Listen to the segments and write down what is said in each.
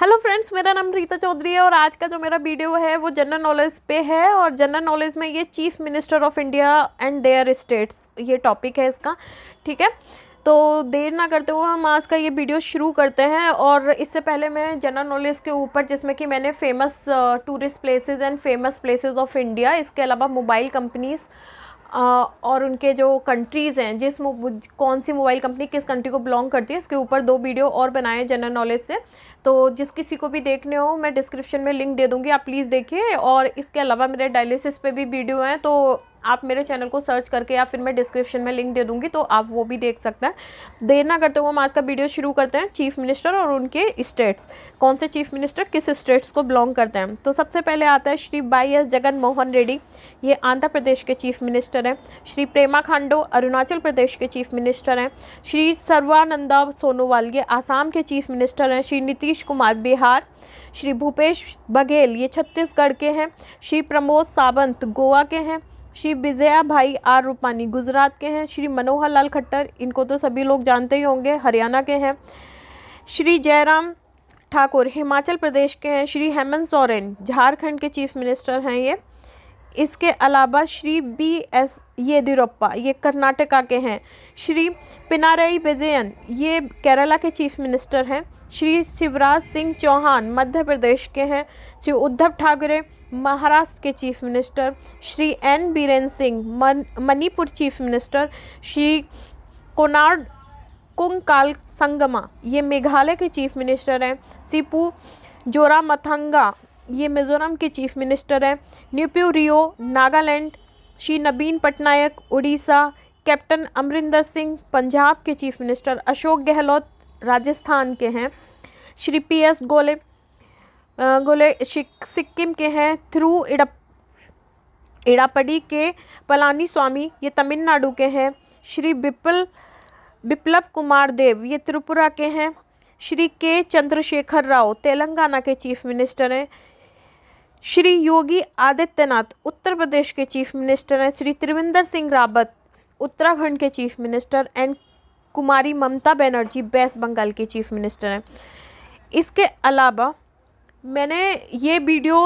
hello friends मेरा नाम रीता चौधरी है और आज का जो मेरा वीडियो है वो जनरल नॉलेज पे है और जनरल नॉलेज में ये chief minister of India and their states ये टॉपिक है इसका ठीक है तो देर ना करते हुए हम आज का ये वीडियो शुरू करते हैं और इससे पहले मैं जनरल नॉलेज के ऊपर जिसमें कि मैंने famous tourist places and famous places of India इसके अलावा मोबाइल कंपनीज़ और उनके जो कंट्रीज़ हैं जिस कौन सी मोबाइल कंपनी किस कंट्री को बिलोंग करती है इसके ऊपर दो वीडियो और बनाए जनरल नॉलेज से तो जिस किसी को भी देखने हो मैं डिस्क्रिप्शन में लिंक दे दूँगी आप प्लीज़ देखिए और इसके अलावा मेरे डायलिसिस पे भी वीडियो हैं तो आप मेरे चैनल को सर्च करके या फिर मैं डिस्क्रिप्शन में लिंक दे दूँगी तो आप वो भी देख सकते हैं देर ना करते हुए हम आज का वीडियो शुरू करते हैं चीफ मिनिस्टर और उनके स्टेट्स कौन से चीफ मिनिस्टर किस स्टेट्स को बिलोंग करते हैं तो सबसे पहले आता है श्री बाई एस जगन मोहन रेड्डी ये आंध्र प्रदेश के चीफ मिनिस्टर हैं श्री प्रेमा खांडो अरुणाचल प्रदेश के चीफ मिनिस्टर हैं श्री सर्वानंदा सोनोवाल ये आसाम के चीफ मिनिस्टर हैं श्री नीतीश कुमार बिहार श्री भूपेश बघेल ये छत्तीसगढ़ के हैं श्री प्रमोद सावंत गोवा के हैं श्री विजया भाई आर रूपानी गुजरात के हैं श्री मनोहर लाल खट्टर इनको तो सभी लोग जानते ही होंगे हरियाणा के हैं श्री जयराम ठाकुर हिमाचल प्रदेश के हैं श्री हेमंत सोरेन झारखंड के चीफ मिनिस्टर हैं ये इसके अलावा श्री बी एस येदियुरप्पा ये कर्नाटका के हैं श्री पिनारई विजयन ये केरला के चीफ मिनिस्टर हैं श्री शिवराज सिंह चौहान मध्य प्रदेश के हैं श्री उद्धव ठाकरे महाराष्ट्र के चीफ मिनिस्टर श्री एन बीरेन सिंह मन, मणिपुर चीफ मिनिस्टर श्री कोनार्ड कुंकाल संगमा ये मेघालय के चीफ मिनिस्टर हैं सिपू मथंगा ये मिजोरम के चीफ मिनिस्टर हैं न्यूप्यू रियो नागालैंड श्री नबीन पटनायक उड़ीसा कैप्टन अमरिंदर सिंह पंजाब के चीफ मिनिस्टर अशोक गहलोत राजस्थान के हैं श्री पी एस गोले गोले सिक्किम के हैं थ्रू इडप इड़ापडी के पलानी स्वामी ये तमिलनाडु के हैं श्री विपुल विप्लव कुमार देव ये त्रिपुरा के हैं श्री के चंद्रशेखर राव तेलंगाना के चीफ मिनिस्टर हैं श्री योगी आदित्यनाथ उत्तर प्रदेश के चीफ मिनिस्टर हैं श्री त्रिवेंद्र सिंह रावत उत्तराखंड के chief minister and Kumari Mamata Banerjee West Bengal की चीफ़ मिनिस्टर हैं इसके अलावा मैंने ये वीडियो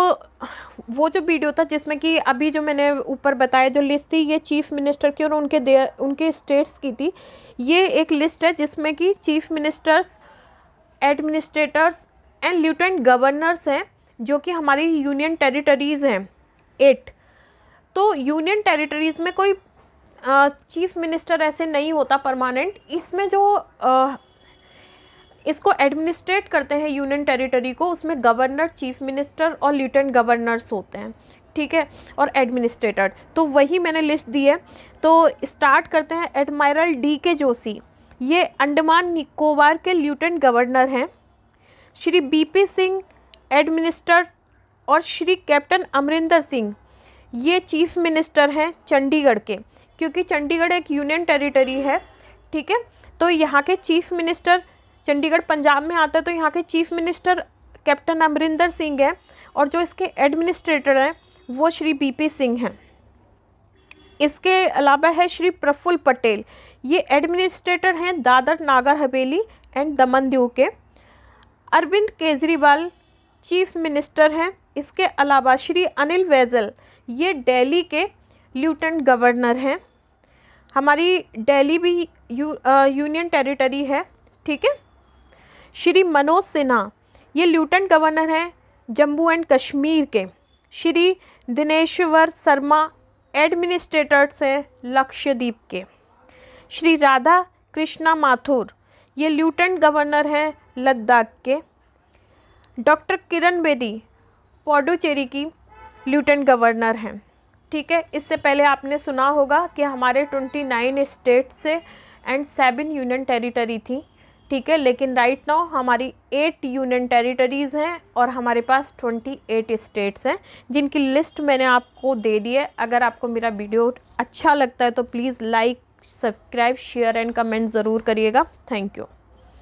वो जो वीडियो था जिसमें कि अभी जो मैंने ऊपर बताया जो लिस्ट थी ये चीफ़ मिनिस्टर की और उनके दे उनके स्टेट्स की थी ये एक लिस्ट है जिसमें कि chief ministers administrators and lieutenant governors हैं जो कि हमारी यूनियन टेरिटरीज़ हैं एट तो यूनियन टेरिटरीज़ में कोई चीफ मिनिस्टर ऐसे नहीं होता परमानेंट इसमें जो इसको एडमिनिस्ट्रेट करते हैं यूनियन टेरिटरी को उसमें गवर्नर चीफ मिनिस्टर और लिeutenant गवर्नर्स होते हैं ठीक है और एडमिनिस्ट्रेटर तो वही मैंने लिस्ट दी है तो स्टार्ट करते हैं एडमायरल डी के जोशी ये अंडमान निकोबार के ल्यूटेंट गवर्नर हैं श्री बीपी सिंह एडमिनिस्टर और श्री कैप्टन अमरिंदर सिंह ये चीफ मिनिस्टर हैं चंडीगढ़ के क्योंकि चंडीगढ़ एक यूनियन टेरिटरी है ठीक है तो यहाँ के चीफ मिनिस्टर चंडीगढ़ पंजाब में आता है तो यहाँ के chief minister captain Amarinder Singh है और जो इसके एडमिनिस्ट्रेटर हैं वो श्री बीपी सिंह हैं इसके अलावा है श्री प्रफुल्ल पटेल ये एडमिनिस्ट्रेटर हैं दादर नागर हवेली एंड दमन दीव के अरविंद केजरीवाल चीफ मिनिस्टर हैं इसके अलावा श्री अनिल वैजल ये दिल्ली के ल्यूटेंट गवर्नर हैं हमारी दिल्ली भी यू, आ, यूनियन टेरिटरी है ठीक है श्री मनोज सिन्हा ये ल्यूटेंट गवर्नर हैं जम्मू एंड कश्मीर के श्री दिनेश्वर शर्मा एडमिनिस्ट्रेटर्स हैं लक्षद्वीप के श्री राधा कृष्णा माथुर ये ल्यूटेंट गवर्नर हैं लद्दाख के डॉक्टर किरण बेदी पौडुचेरी की ल्यूटेंट गवर्नर हैं ठीक है इससे पहले आपने सुना होगा कि हमारे ट्वेंटी नाइन स्टेट से एंड सेवन यूनियन टेरिटरी थी ठीक है लेकिन राइट नाउ हमारी एट यूनियन टेरिटरीज़ हैं और हमारे पास ट्वेंटी एट स्टेट्स हैं जिनकी लिस्ट मैंने आपको दे दी है अगर आपको मेरा वीडियो अच्छा लगता है तो please like subscribe share and comment ज़रूर करिएगा थैंक यू